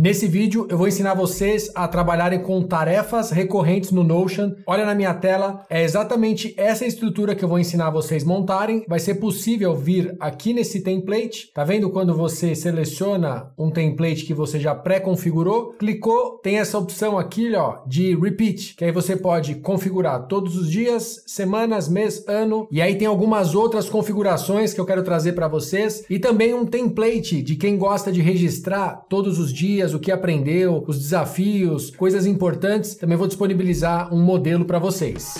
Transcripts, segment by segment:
Nesse vídeo eu vou ensinar vocês a trabalharem com tarefas recorrentes no Notion. Olha na minha tela, é exatamente essa estrutura que eu vou ensinar vocês montarem. Vai ser possível vir aqui nesse template. Tá vendo quando você seleciona um template que você já pré-configurou? Clicou, tem essa opção aqui, ó, de repeat, que aí você pode configurar todos os dias, semanas, mês, ano. E aí tem algumas outras configurações que eu quero trazer para vocês e também um template de quem gosta de registrar todos os dias o que aprendeu, os desafios, coisas importantes, também vou disponibilizar um modelo para vocês.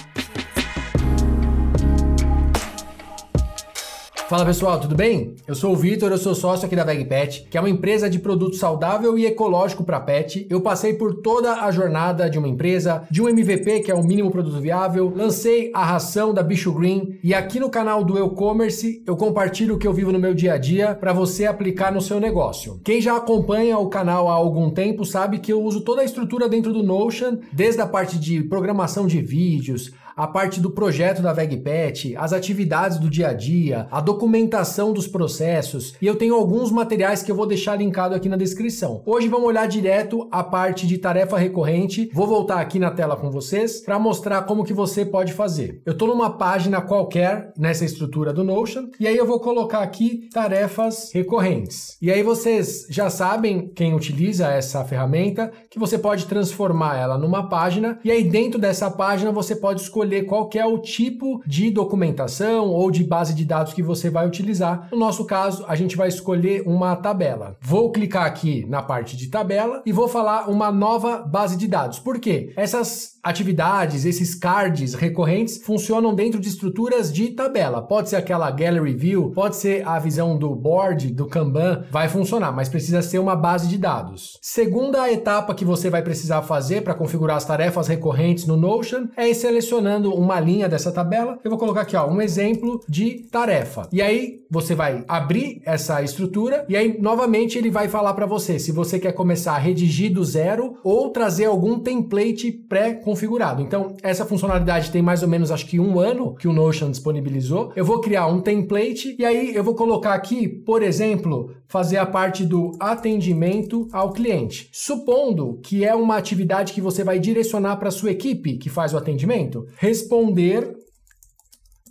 Fala pessoal, tudo bem? Eu sou o Vitor, eu sou sócio aqui da Pet, que é uma empresa de produto saudável e ecológico para pet. Eu passei por toda a jornada de uma empresa, de um MVP, que é o mínimo produto viável, lancei a ração da Bicho Green e aqui no canal do E-commerce eu compartilho o que eu vivo no meu dia a dia para você aplicar no seu negócio. Quem já acompanha o canal há algum tempo sabe que eu uso toda a estrutura dentro do Notion, desde a parte de programação de vídeos, a parte do projeto da VegPet, as atividades do dia a dia, a documentação dos processos e eu tenho alguns materiais que eu vou deixar linkado aqui na descrição. Hoje vamos olhar direto a parte de tarefa recorrente. Vou voltar aqui na tela com vocês para mostrar como que você pode fazer. Eu estou numa página qualquer nessa estrutura do Notion e aí eu vou colocar aqui tarefas recorrentes. E aí vocês já sabem quem utiliza essa ferramenta que você pode transformar ela numa página e aí dentro dessa página você pode escolher escolher qual que é o tipo de documentação ou de base de dados que você vai utilizar. No nosso caso, a gente vai escolher uma tabela. Vou clicar aqui na parte de tabela e vou falar uma nova base de dados. Por quê? Essas atividades, esses cards recorrentes funcionam dentro de estruturas de tabela. Pode ser aquela gallery view, pode ser a visão do board, do Kanban, vai funcionar, mas precisa ser uma base de dados. Segunda etapa que você vai precisar fazer para configurar as tarefas recorrentes no Notion é selecionando uma linha dessa tabela. Eu vou colocar aqui, ó, um exemplo de tarefa. E aí você vai abrir essa estrutura e aí novamente ele vai falar para você se você quer começar a redigir do zero ou trazer algum template pré-configurado. Então, essa funcionalidade tem mais ou menos acho que um ano que o Notion disponibilizou. Eu vou criar um template e aí eu vou colocar aqui, por exemplo, fazer a parte do atendimento ao cliente. Supondo que é uma atividade que você vai direcionar para sua equipe que faz o atendimento, responder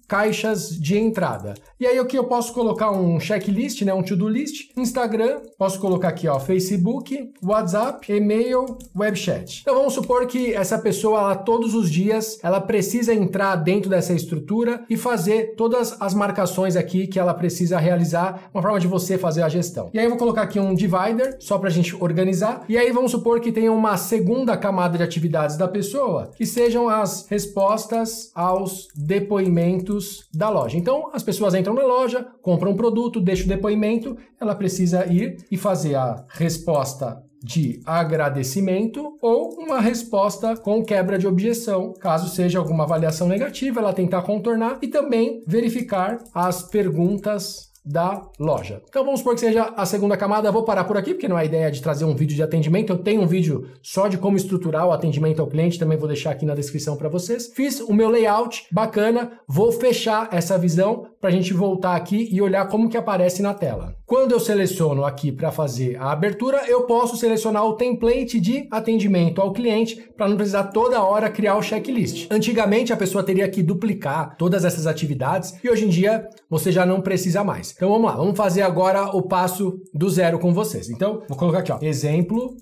caixas de entrada. E aí aqui eu posso colocar um checklist, né, um to-do list, Instagram, posso colocar aqui ó, Facebook, WhatsApp, e-mail, webchat. Então vamos supor que essa pessoa ela, todos os dias ela precisa entrar dentro dessa estrutura e fazer todas as marcações aqui que ela precisa realizar, uma forma de você fazer a gestão. E aí eu vou colocar aqui um divider só para a gente organizar. E aí vamos supor que tenha uma segunda camada de atividades da pessoa, que sejam as respostas aos depoimentos produtos da loja. Então, as pessoas entram na loja, compram um produto, deixam o depoimento, ela precisa ir e fazer a resposta de agradecimento ou uma resposta com quebra de objeção, caso seja alguma avaliação negativa, ela tentar contornar e também verificar as perguntas da loja. Então vamos supor que seja a segunda camada. vou parar por aqui, porque não é a ideia de trazer um vídeo de atendimento. Eu tenho um vídeo só de como estruturar o atendimento ao cliente, também vou deixar aqui na descrição para vocês. Fiz o meu layout, bacana. Vou fechar essa visão para a gente voltar aqui e olhar como que aparece na tela. Quando eu seleciono aqui para fazer a abertura, eu posso selecionar o template de atendimento ao cliente para não precisar toda hora criar o checklist. Antigamente a pessoa teria que duplicar todas essas atividades e hoje em dia você já não precisa mais. Então vamos lá, vamos fazer agora o passo do zero com vocês. Então, vou colocar aqui, ó, exemplo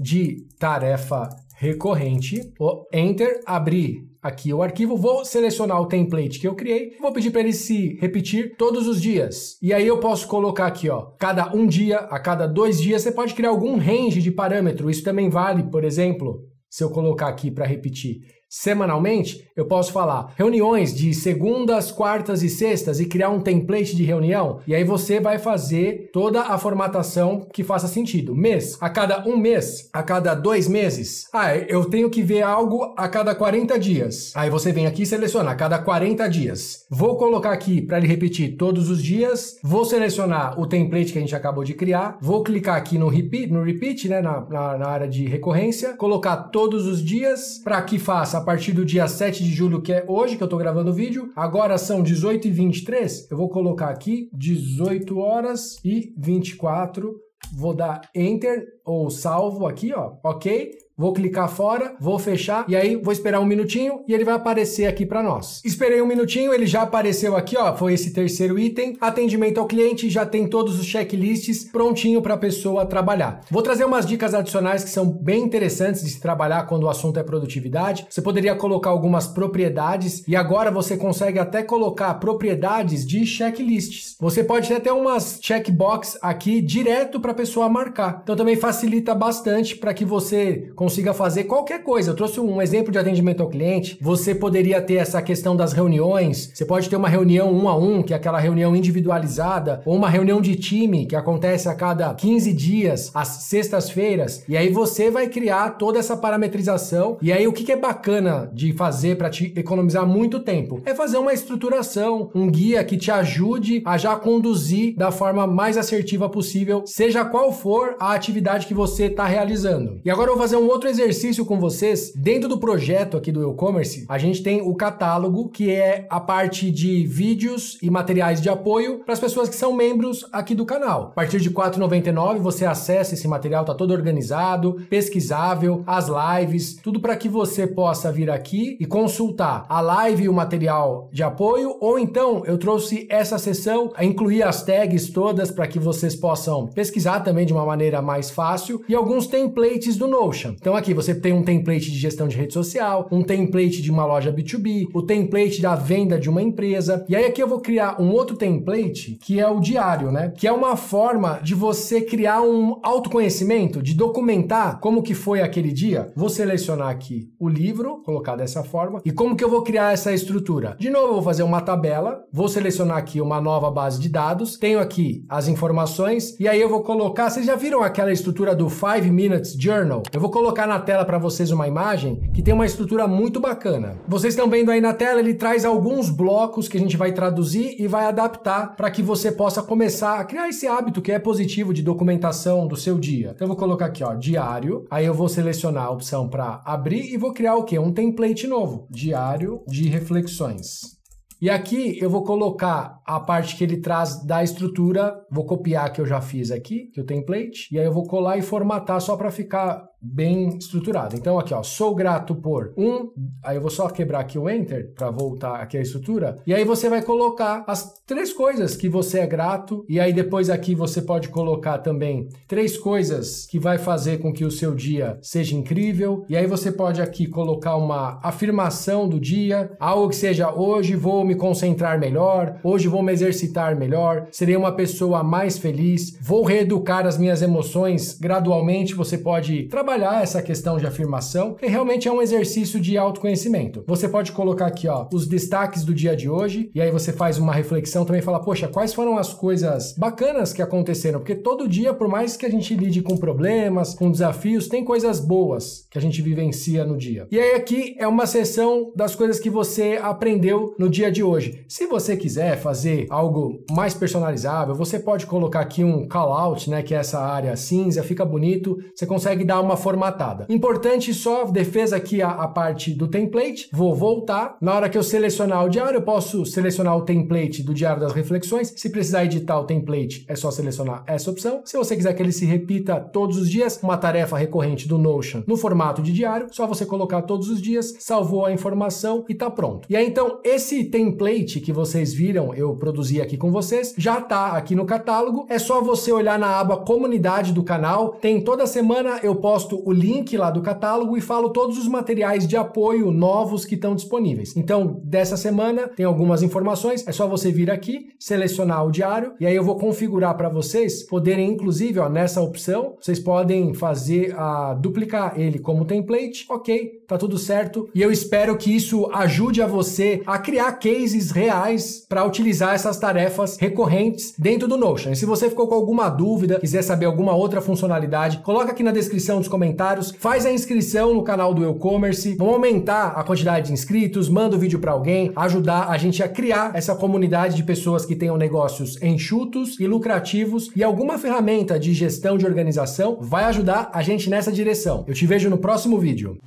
de tarefa recorrente, o enter, abrir aqui o arquivo, vou selecionar o template que eu criei, vou pedir para ele se repetir todos os dias. E aí eu posso colocar aqui, ó, cada um dia, a cada dois dias, você pode criar algum range de parâmetro. Isso também vale, por exemplo, se eu colocar aqui para repetir Semanalmente, eu posso falar reuniões de segundas, quartas e sextas e criar um template de reunião. E aí você vai fazer toda a formatação que faça sentido. Mês, a cada um mês, a cada dois meses. Ah, eu tenho que ver algo a cada 40 dias. Aí você vem aqui e seleciona a cada 40 dias. Vou colocar aqui para ele repetir todos os dias. Vou selecionar o template que a gente acabou de criar. Vou clicar aqui no repeat, no repeat né, na, na, na área de recorrência. Colocar todos os dias para que faça partir do dia 7 de julho, que é hoje que eu tô gravando o vídeo. Agora são 18 e 23 eu vou colocar aqui 18 horas e 24 Vou dar Enter ou salvo aqui, ó, ok? Vou clicar fora, vou fechar e aí vou esperar um minutinho e ele vai aparecer aqui para nós. Esperei um minutinho, ele já apareceu aqui, ó, foi esse terceiro item. Atendimento ao cliente, já tem todos os checklists prontinho para a pessoa trabalhar. Vou trazer umas dicas adicionais que são bem interessantes de se trabalhar quando o assunto é produtividade. Você poderia colocar algumas propriedades e agora você consegue até colocar propriedades de checklists. Você pode ter até umas checkbox aqui direto para a pessoa marcar. Então também facilita bastante para que você consiga fazer qualquer coisa. Eu trouxe um exemplo de atendimento ao cliente. Você poderia ter essa questão das reuniões. Você pode ter uma reunião um a um, que é aquela reunião individualizada, ou uma reunião de time, que acontece a cada 15 dias, às sextas-feiras. E aí você vai criar toda essa parametrização. E aí o que é bacana de fazer para te economizar muito tempo? É fazer uma estruturação, um guia que te ajude a já conduzir da forma mais assertiva possível, seja qual for a atividade que você está realizando. E agora eu vou fazer um outro exercício com vocês. Dentro do projeto aqui do e-commerce, a gente tem o catálogo, que é a parte de vídeos e materiais de apoio para as pessoas que são membros aqui do canal. A partir de R$ 4,99 você acessa esse material, tá todo organizado, pesquisável, as lives, tudo para que você possa vir aqui e consultar a live e o material de apoio, ou então eu trouxe essa sessão, incluir as tags todas para que vocês possam pesquisar também de uma maneira mais fácil e alguns templates do Notion. Então aqui você tem um template de gestão de rede social, um template de uma loja B2B, o template da venda de uma empresa. E aí aqui eu vou criar um outro template que é o diário, né? Que é uma forma de você criar um autoconhecimento, de documentar como que foi aquele dia. Vou selecionar aqui o livro, colocar dessa forma. E como que eu vou criar essa estrutura? De novo, eu vou fazer uma tabela, vou selecionar aqui uma nova base de dados, tenho aqui as informações e aí eu vou colocar, vocês já viram aquela estrutura do 5 minutes journal? Eu vou colocar colocar na tela para vocês uma imagem que tem uma estrutura muito bacana. Vocês estão vendo aí na tela, ele traz alguns blocos que a gente vai traduzir e vai adaptar para que você possa começar a criar esse hábito que é positivo de documentação do seu dia. Então eu vou colocar aqui, ó, diário. Aí eu vou selecionar a opção para abrir e vou criar o quê? Um template novo. Diário de reflexões. E aqui eu vou colocar a parte que ele traz da estrutura, vou copiar que eu já fiz aqui, que o template, e aí eu vou colar e formatar só para ficar bem estruturado. Então aqui, ó, sou grato por um, aí eu vou só quebrar aqui o enter para voltar aqui a estrutura. E aí você vai colocar as três coisas que você é grato e aí depois aqui você pode colocar também três coisas que vai fazer com que o seu dia seja incrível. E aí você pode aqui colocar uma afirmação do dia, algo que seja hoje vou me concentrar melhor, hoje vou vou me exercitar melhor, serei uma pessoa mais feliz, vou reeducar as minhas emoções. Gradualmente você pode trabalhar essa questão de afirmação, que realmente é um exercício de autoconhecimento. Você pode colocar aqui, ó, os destaques do dia de hoje, e aí você faz uma reflexão também fala, poxa, quais foram as coisas bacanas que aconteceram? Porque todo dia, por mais que a gente lide com problemas, com desafios, tem coisas boas que a gente vivencia no dia. E aí aqui é uma sessão das coisas que você aprendeu no dia de hoje. Se você quiser fazer fazer algo mais personalizável, você pode colocar aqui um call-out, né, que é essa área cinza, fica bonito, você consegue dar uma formatada. Importante só, defesa aqui a, a parte do template, vou voltar. Na hora que eu selecionar o diário, eu posso selecionar o template do diário das reflexões. Se precisar editar o template, é só selecionar essa opção. Se você quiser que ele se repita todos os dias, uma tarefa recorrente do Notion no formato de diário, só você colocar todos os dias, salvou a informação e tá pronto. E aí então, esse template que vocês viram, eu eu produzi aqui com vocês, já está aqui no catálogo. É só você olhar na aba comunidade do canal. Tem toda semana eu posto o link lá do catálogo e falo todos os materiais de apoio novos que estão disponíveis. Então, dessa semana tem algumas informações, é só você vir aqui, selecionar o diário e aí eu vou configurar para vocês poderem inclusive, ó, nessa opção, vocês podem fazer a duplicar ele como template. OK, tá tudo certo. E eu espero que isso ajude a você a criar cases reais para utilizar realizar essas tarefas recorrentes dentro do Notion. E se você ficou com alguma dúvida, quiser saber alguma outra funcionalidade, coloca aqui na descrição dos comentários, faz a inscrição no canal do e-commerce, vamos aumentar a quantidade de inscritos, manda o vídeo para alguém, ajudar a gente a criar essa comunidade de pessoas que tenham negócios enxutos e lucrativos e alguma ferramenta de gestão de organização vai ajudar a gente nessa direção. Eu te vejo no próximo vídeo.